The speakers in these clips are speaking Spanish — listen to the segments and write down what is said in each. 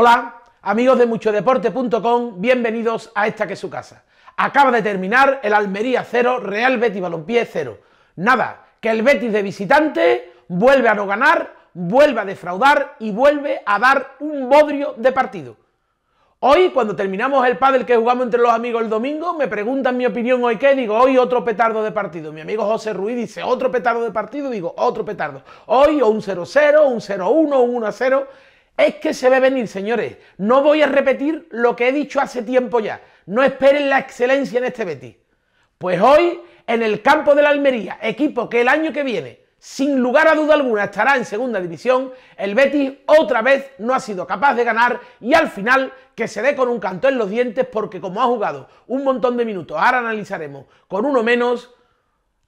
Hola, amigos de muchodeporte.com, bienvenidos a esta que es su casa. Acaba de terminar el Almería 0, Real Betis Balompié 0. Nada, que el Betis de visitante vuelve a no ganar, vuelve a defraudar y vuelve a dar un bodrio de partido. Hoy, cuando terminamos el pádel que jugamos entre los amigos el domingo, me preguntan mi opinión hoy qué, digo, hoy otro petardo de partido. Mi amigo José Ruiz dice, otro petardo de partido, digo, otro petardo. Hoy o un 0-0, un 0-1, un 1-0, es que se ve venir, señores. No voy a repetir lo que he dicho hace tiempo ya. No esperen la excelencia en este Betis. Pues hoy, en el campo de la Almería, equipo que el año que viene, sin lugar a duda alguna, estará en segunda división, el Betis otra vez no ha sido capaz de ganar y al final que se dé con un canto en los dientes porque como ha jugado un montón de minutos, ahora analizaremos con uno menos,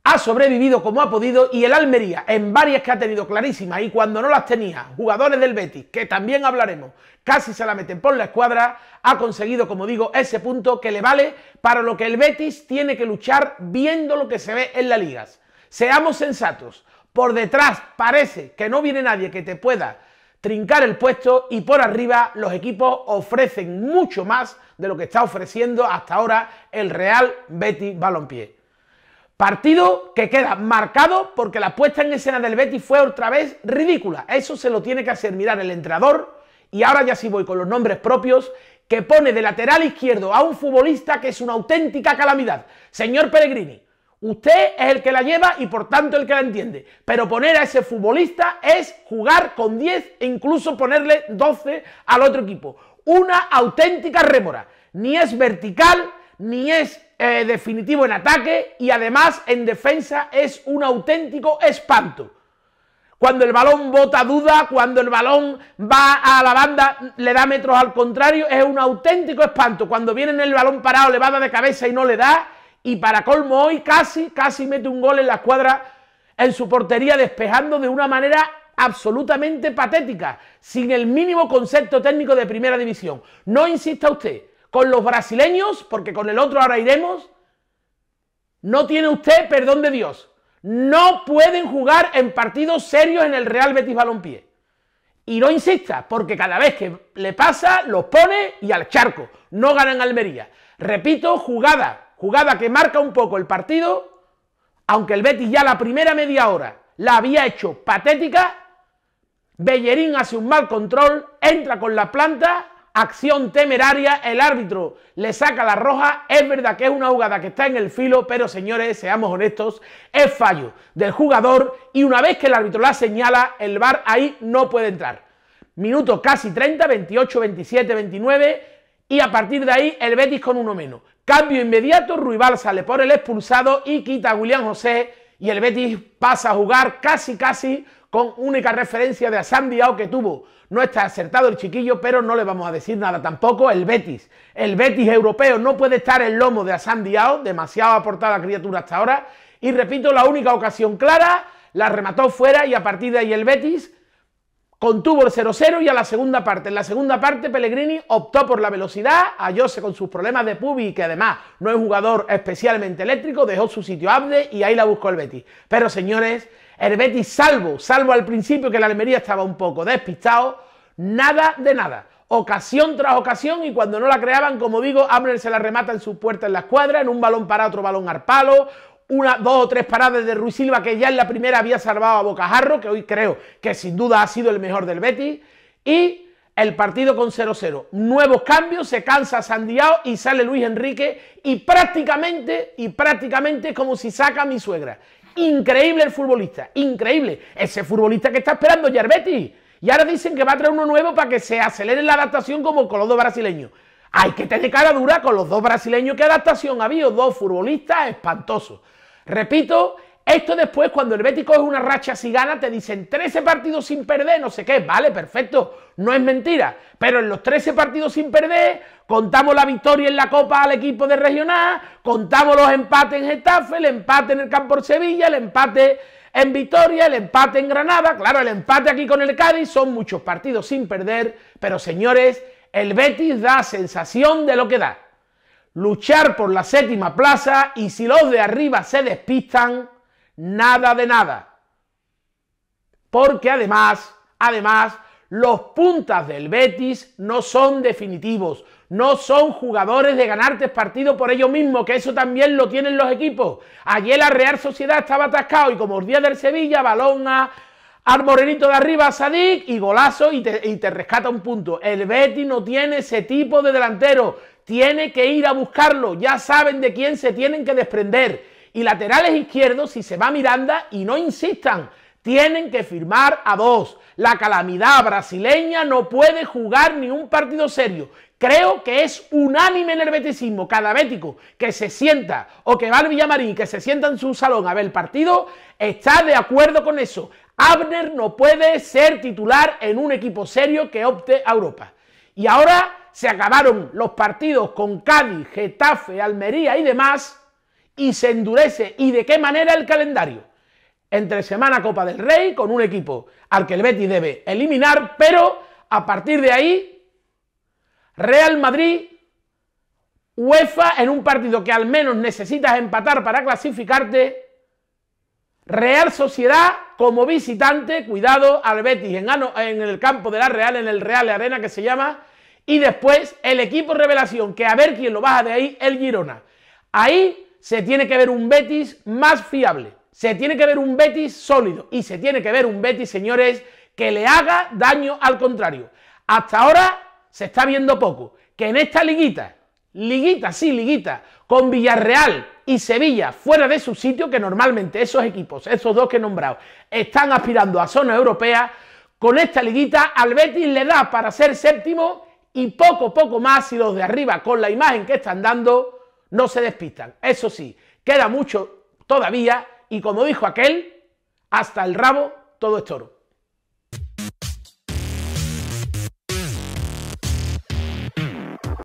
ha sobrevivido como ha podido y el Almería en varias que ha tenido clarísimas y cuando no las tenía, jugadores del Betis, que también hablaremos, casi se la meten por la escuadra, ha conseguido, como digo, ese punto que le vale para lo que el Betis tiene que luchar viendo lo que se ve en las ligas. Seamos sensatos, por detrás parece que no viene nadie que te pueda trincar el puesto y por arriba los equipos ofrecen mucho más de lo que está ofreciendo hasta ahora el Real Betis Balompié. Partido que queda marcado porque la puesta en escena del Betis fue otra vez ridícula. Eso se lo tiene que hacer mirar el entrenador. Y ahora ya sí voy con los nombres propios, que pone de lateral izquierdo a un futbolista que es una auténtica calamidad. Señor Pellegrini, usted es el que la lleva y por tanto el que la entiende. Pero poner a ese futbolista es jugar con 10 e incluso ponerle 12 al otro equipo. Una auténtica rémora. Ni es vertical, ni es eh, definitivo en ataque y además en defensa es un auténtico espanto. Cuando el balón bota duda, cuando el balón va a la banda, le da metros al contrario, es un auténtico espanto. Cuando viene en el balón parado, le va de cabeza y no le da. Y para colmo hoy casi, casi mete un gol en la escuadra, en su portería, despejando de una manera absolutamente patética, sin el mínimo concepto técnico de primera división. No insista usted, con los brasileños, porque con el otro ahora iremos, no tiene usted perdón de Dios. No pueden jugar en partidos serios en el Real Betis Balompié. Y no insista, porque cada vez que le pasa, los pone y al charco. No ganan Almería. Repito, jugada, jugada que marca un poco el partido, aunque el Betis ya la primera media hora la había hecho patética, Bellerín hace un mal control, entra con la planta acción temeraria, el árbitro le saca la roja, es verdad que es una jugada que está en el filo, pero señores, seamos honestos, es fallo del jugador y una vez que el árbitro la señala, el VAR ahí no puede entrar. Minuto casi 30, 28, 27, 29 y a partir de ahí el Betis con uno menos. Cambio inmediato, Ruibal sale por el expulsado y quita a William José y el Betis pasa a jugar casi casi con única referencia de Asam Diao que tuvo. No está acertado el chiquillo, pero no le vamos a decir nada tampoco. El Betis, el Betis europeo, no puede estar el lomo de Asam Diao, demasiado aportada criatura hasta ahora. Y repito, la única ocasión clara la remató fuera y a partir de ahí el Betis contuvo el 0-0 y a la segunda parte. En la segunda parte Pellegrini optó por la velocidad, hallóse con sus problemas de Pubi, que además no es jugador especialmente eléctrico, dejó su sitio Abde y ahí la buscó el Betis. Pero señores, el Betis salvo, salvo al principio que la Almería estaba un poco despistado, nada de nada. Ocasión tras ocasión y cuando no la creaban, como digo, Amner se la remata en su puerta en la escuadra, en un balón para otro balón al palo, una, dos o tres paradas de Ruiz Silva que ya en la primera había salvado a Bocajarro, que hoy creo que sin duda ha sido el mejor del Betis, y el partido con 0-0. Nuevos cambios, se cansa Sandiao y sale Luis Enrique y prácticamente, y prácticamente es como si saca a mi suegra. Increíble el futbolista, increíble. Ese futbolista que está esperando Yerbetti. Y ahora dicen que va a traer uno nuevo para que se acelere la adaptación como con los dos brasileños. Hay que tener cara dura con los dos brasileños. ¿Qué adaptación ha habido? Dos futbolistas espantosos. Repito, esto después, cuando el Betis coge una racha si gana, te dicen 13 partidos sin perder, no sé qué. Vale, perfecto, no es mentira. Pero en los 13 partidos sin perder, contamos la victoria en la Copa al equipo de Regional, contamos los empates en Getafe, el empate en el campo de Sevilla, el empate en Vitoria, el empate en Granada. Claro, el empate aquí con el Cádiz, son muchos partidos sin perder. Pero señores, el Betis da sensación de lo que da. Luchar por la séptima plaza y si los de arriba se despistan, nada de nada. Porque además, además, los puntas del Betis no son definitivos, no son jugadores de ganarte partido por ellos mismos, que eso también lo tienen los equipos. Ayer la Real Sociedad estaba atascado y como el día del Sevilla, balón a, de arriba, Sadik, y golazo y te rescata un punto. El Betis no tiene ese tipo de delantero, tiene que ir a buscarlo, ya saben de quién se tienen que desprender y laterales izquierdos, si se va Miranda, y no insistan, tienen que firmar a dos. La calamidad brasileña no puede jugar ni un partido serio. Creo que es unánime en el hermeticismo, Cada que se sienta o que va al Villamarín, que se sienta en su salón a ver el partido, está de acuerdo con eso. Abner no puede ser titular en un equipo serio que opte a Europa. Y ahora se acabaron los partidos con Cádiz, Getafe, Almería y demás y se endurece. ¿Y de qué manera el calendario? Entre semana Copa del Rey con un equipo al que el Betis debe eliminar, pero a partir de ahí Real Madrid, UEFA en un partido que al menos necesitas empatar para clasificarte, Real Sociedad como visitante, cuidado al Betis en, en el campo de la Real, en el Real Arena que se llama, y después el equipo revelación, que a ver quién lo baja de ahí, el Girona. Ahí se tiene que ver un Betis más fiable, se tiene que ver un Betis sólido y se tiene que ver un Betis, señores, que le haga daño al contrario. Hasta ahora se está viendo poco, que en esta liguita, liguita, sí, liguita, con Villarreal y Sevilla fuera de su sitio, que normalmente esos equipos, esos dos que he nombrado, están aspirando a zona europea, con esta liguita al Betis le da para ser séptimo y poco, poco más si los de arriba, con la imagen que están dando, no se despistan. Eso sí, queda mucho todavía y como dijo aquel, hasta el rabo todo es toro.